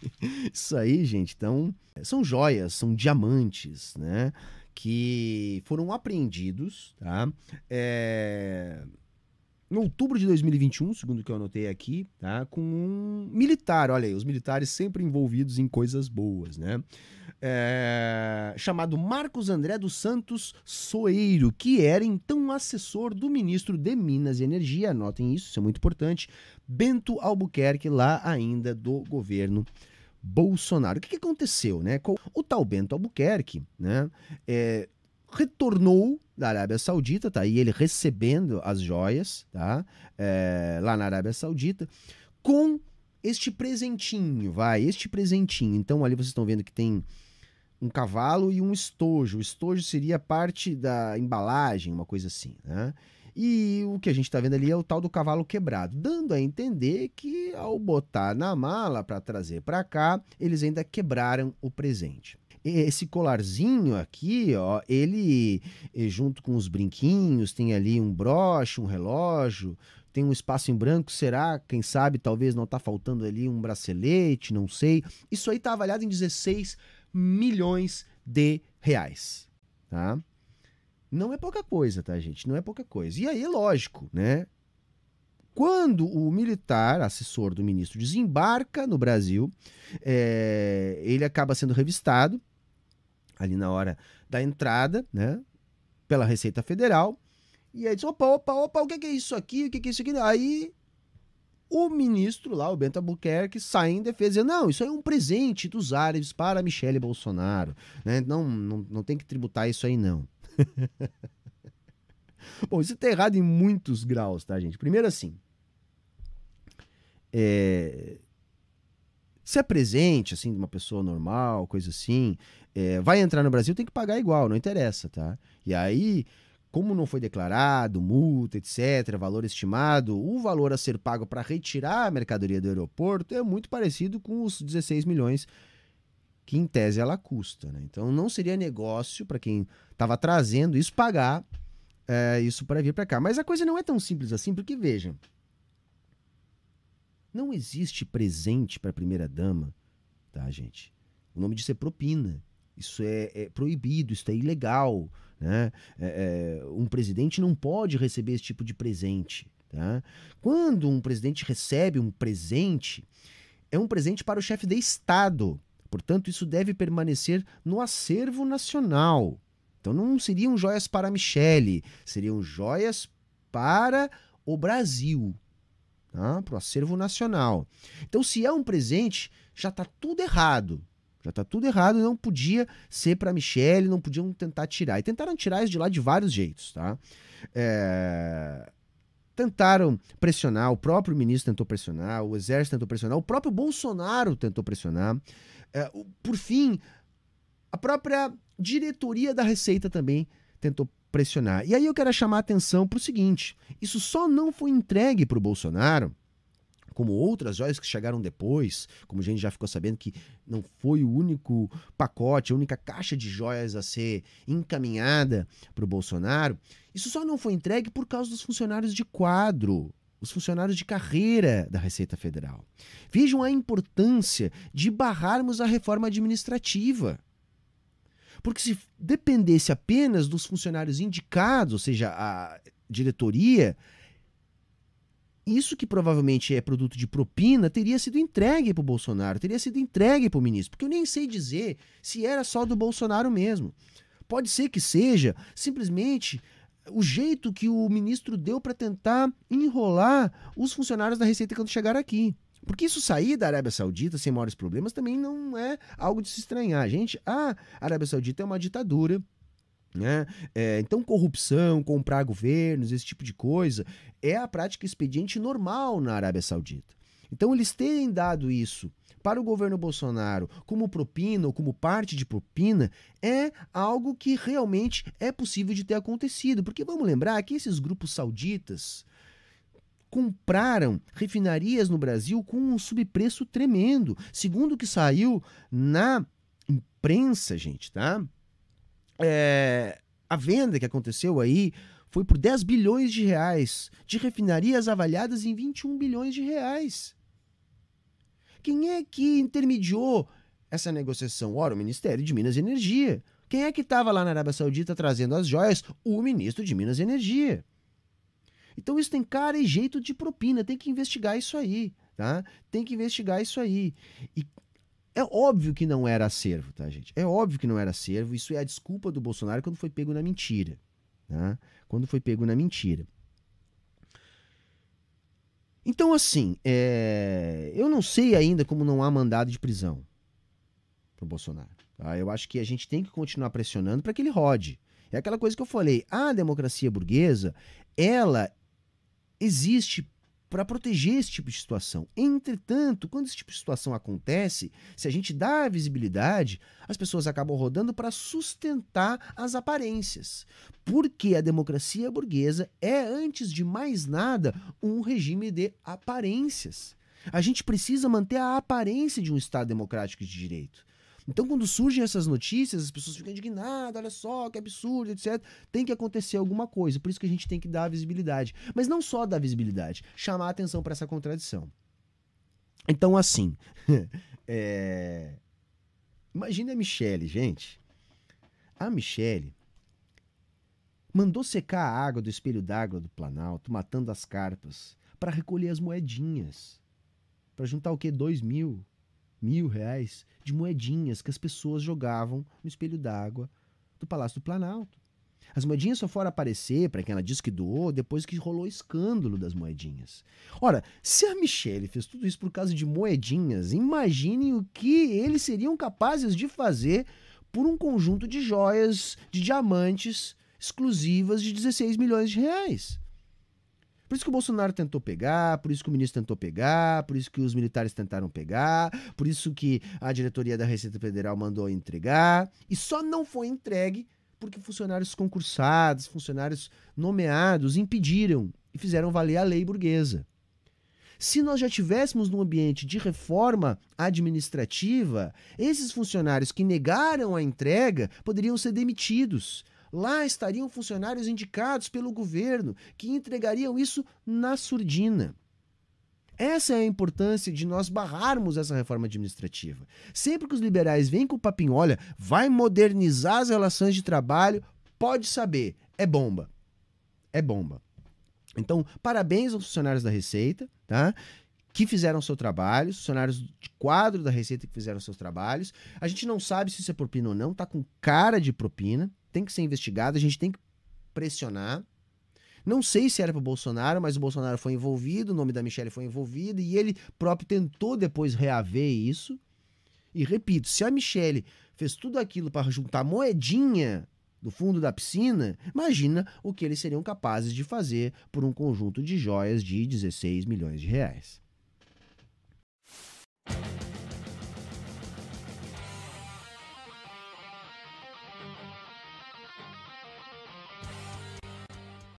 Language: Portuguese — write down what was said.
Isso aí, gente, então, é, são joias, são diamantes, né? Que foram apreendidos, tá? É, em outubro de 2021, segundo que eu anotei aqui, tá? Com um militar, olha aí, os militares sempre envolvidos em coisas boas, né? É, chamado Marcos André dos Santos Soeiro, que era então assessor do ministro de Minas e Energia, anotem isso, isso é muito importante, Bento Albuquerque, lá ainda do governo Bolsonaro. O que, que aconteceu, né? O tal Bento Albuquerque, né? É, retornou da Arábia Saudita, tá aí ele recebendo as joias, tá? É, lá na Arábia Saudita, com este presentinho, vai, este presentinho. Então ali vocês estão vendo que tem um cavalo e um estojo. O estojo seria parte da embalagem, uma coisa assim, né? E o que a gente está vendo ali é o tal do cavalo quebrado, dando a entender que ao botar na mala para trazer para cá, eles ainda quebraram o presente esse colarzinho aqui, ó, ele eh, junto com os brinquinhos, tem ali um broche, um relógio, tem um espaço em branco, será? Quem sabe, talvez não tá faltando ali um bracelete, não sei. Isso aí tá avaliado em 16 milhões de reais, tá? Não é pouca coisa, tá, gente? Não é pouca coisa. E aí, lógico, né? Quando o militar, assessor do ministro, desembarca no Brasil, é, ele acaba sendo revistado ali na hora da entrada, né? Pela Receita Federal. E aí diz: opa, opa, opa, o que é isso aqui? O que é isso aqui? Aí o ministro lá, o Bento Albuquerque, sai em defesa dizendo, não, isso aí é um presente dos árabes para Michele Bolsonaro, né? não, não, não tem que tributar isso aí não. Bom, isso tá errado em muitos graus, tá, gente? Primeiro assim. É... Se é presente, assim, de uma pessoa normal, coisa assim. É... Vai entrar no Brasil, tem que pagar igual, não interessa, tá? E aí, como não foi declarado, multa, etc., valor estimado, o valor a ser pago para retirar a mercadoria do aeroporto é muito parecido com os 16 milhões que em tese ela custa. Né? Então não seria negócio para quem estava trazendo isso pagar é, isso para vir para cá. Mas a coisa não é tão simples assim, porque vejam, não existe presente para primeira dama, tá, gente? O nome disso é propina. Isso é, é proibido, isso é ilegal. Né? É, é, um presidente não pode receber esse tipo de presente. Tá? Quando um presidente recebe um presente, é um presente para o chefe de Estado Portanto, isso deve permanecer no acervo nacional. Então não seriam joias para Michele, seriam joias para o Brasil, tá? para o acervo nacional. Então, se é um presente, já está tudo errado. Já está tudo errado, não podia ser para Michele, não podiam tentar tirar. E tentaram tirar isso de lá de vários jeitos, tá? É tentaram pressionar, o próprio ministro tentou pressionar, o exército tentou pressionar, o próprio Bolsonaro tentou pressionar. É, por fim, a própria diretoria da Receita também tentou pressionar. E aí eu quero chamar a atenção para o seguinte: isso só não foi entregue para o Bolsonaro como outras joias que chegaram depois, como a gente já ficou sabendo que não foi o único pacote, a única caixa de joias a ser encaminhada para o Bolsonaro, isso só não foi entregue por causa dos funcionários de quadro, os funcionários de carreira da Receita Federal. Vejam a importância de barrarmos a reforma administrativa. Porque se dependesse apenas dos funcionários indicados, ou seja, a diretoria, isso que provavelmente é produto de propina teria sido entregue para o Bolsonaro, teria sido entregue para o ministro, porque eu nem sei dizer se era só do Bolsonaro mesmo. Pode ser que seja simplesmente eh, o jeito que o ministro deu para tentar enrolar os funcionários da Receita quando chegaram aqui. Porque isso sair da Arábia Saudita sem maiores problemas também não é algo de se estranhar, gente. A Arábia Saudita é uma ditadura né? É, então, corrupção, comprar governos, esse tipo de coisa, é a prática expediente normal na Arábia Saudita. Então, eles terem dado isso para o governo Bolsonaro como propina ou como parte de propina é algo que realmente é possível de ter acontecido. Porque vamos lembrar que esses grupos sauditas compraram refinarias no Brasil com um subpreço tremendo. Segundo o que saiu na imprensa, gente, tá? é, a venda que aconteceu aí foi por 10 bilhões de reais, de refinarias avaliadas em 21 bilhões de reais. Quem é que intermediou essa negociação? Ora, o Ministério de Minas e Energia. Quem é que estava lá na Arábia Saudita trazendo as joias? O ministro de Minas e Energia. Então isso tem cara e jeito de propina, tem que investigar isso aí, tá? Tem que investigar isso aí. E é óbvio que não era acervo, tá, gente? É óbvio que não era acervo. Isso é a desculpa do Bolsonaro quando foi pego na mentira. Né? Quando foi pego na mentira. Então, assim, é... eu não sei ainda como não há mandado de prisão pro Bolsonaro. Tá? Eu acho que a gente tem que continuar pressionando para que ele rode. É aquela coisa que eu falei. A democracia burguesa, ela existe para proteger esse tipo de situação. Entretanto, quando esse tipo de situação acontece, se a gente dá visibilidade, as pessoas acabam rodando para sustentar as aparências. Porque a democracia burguesa é, antes de mais nada, um regime de aparências. A gente precisa manter a aparência de um Estado democrático de direito. Então, quando surgem essas notícias, as pessoas ficam indignadas, olha só, que absurdo, etc. Tem que acontecer alguma coisa, por isso que a gente tem que dar visibilidade. Mas não só dar visibilidade, chamar a atenção para essa contradição. Então, assim, é... imagine a Michelle, gente. A Michelle mandou secar a água do espelho d'água do Planalto, matando as carpas, para recolher as moedinhas. Para juntar o quê? Dois mil mil reais de moedinhas que as pessoas jogavam no espelho d'água do Palácio do Planalto. As moedinhas só foram aparecer para quem ela disse que doou depois que rolou o escândalo das moedinhas. Ora, se a Michelle fez tudo isso por causa de moedinhas, imaginem o que eles seriam capazes de fazer por um conjunto de joias, de diamantes exclusivas de 16 milhões de reais. Por isso que o Bolsonaro tentou pegar, por isso que o ministro tentou pegar, por isso que os militares tentaram pegar, por isso que a diretoria da Receita Federal mandou entregar. E só não foi entregue porque funcionários concursados, funcionários nomeados impediram e fizeram valer a lei burguesa. Se nós já tivéssemos num ambiente de reforma administrativa, esses funcionários que negaram a entrega poderiam ser demitidos Lá estariam funcionários indicados pelo governo, que entregariam isso na surdina. Essa é a importância de nós barrarmos essa reforma administrativa. Sempre que os liberais vêm com o papinho, olha, vai modernizar as relações de trabalho, pode saber, é bomba. É bomba. Então, parabéns aos funcionários da Receita, tá? Que fizeram seu trabalho, funcionários de quadro da Receita que fizeram seus trabalhos. A gente não sabe se isso é propina ou não, tá com cara de propina, tem que ser investigado, a gente tem que pressionar. Não sei se era o Bolsonaro, mas o Bolsonaro foi envolvido, o nome da Michelle foi envolvido, e ele próprio tentou depois reaver isso. E repito, se a Michelle fez tudo aquilo para juntar moedinha do fundo da piscina, imagina o que eles seriam capazes de fazer por um conjunto de joias de 16 milhões de reais.